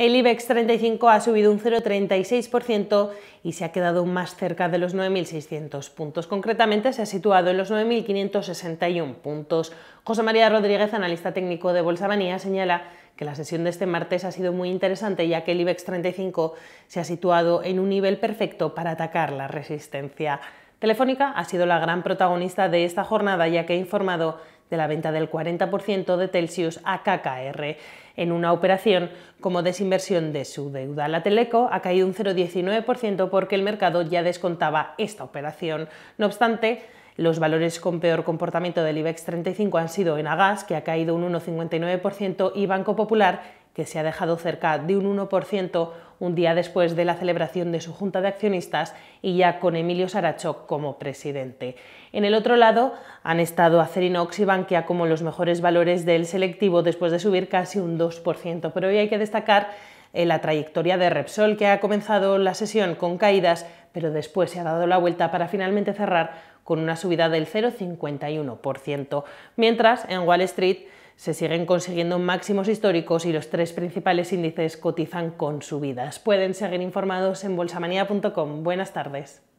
El IBEX 35 ha subido un 0,36% y se ha quedado más cerca de los 9.600 puntos. Concretamente se ha situado en los 9.561 puntos. José María Rodríguez, analista técnico de Bolsa Banía, señala que la sesión de este martes ha sido muy interesante ya que el IBEX 35 se ha situado en un nivel perfecto para atacar la resistencia. Telefónica ha sido la gran protagonista de esta jornada ya que ha informado de la venta del 40% de celsius a KKR en una operación como desinversión de su deuda. La Teleco ha caído un 0,19% porque el mercado ya descontaba esta operación. No obstante, los valores con peor comportamiento del IBEX 35 han sido en Agas, que ha caído un 1,59%, y Banco Popular, que se ha dejado cerca de un 1% un día después de la celebración de su Junta de Accionistas y ya con Emilio Saracho como presidente. En el otro lado han estado Acerinox y Bankia como los mejores valores del selectivo después de subir casi un 2%, pero hoy hay que destacar eh, la trayectoria de Repsol que ha comenzado la sesión con caídas, pero después se ha dado la vuelta para finalmente cerrar con una subida del 0,51%, mientras en Wall Street se siguen consiguiendo máximos históricos y los tres principales índices cotizan con subidas. Pueden seguir informados en bolsamanía.com. Buenas tardes.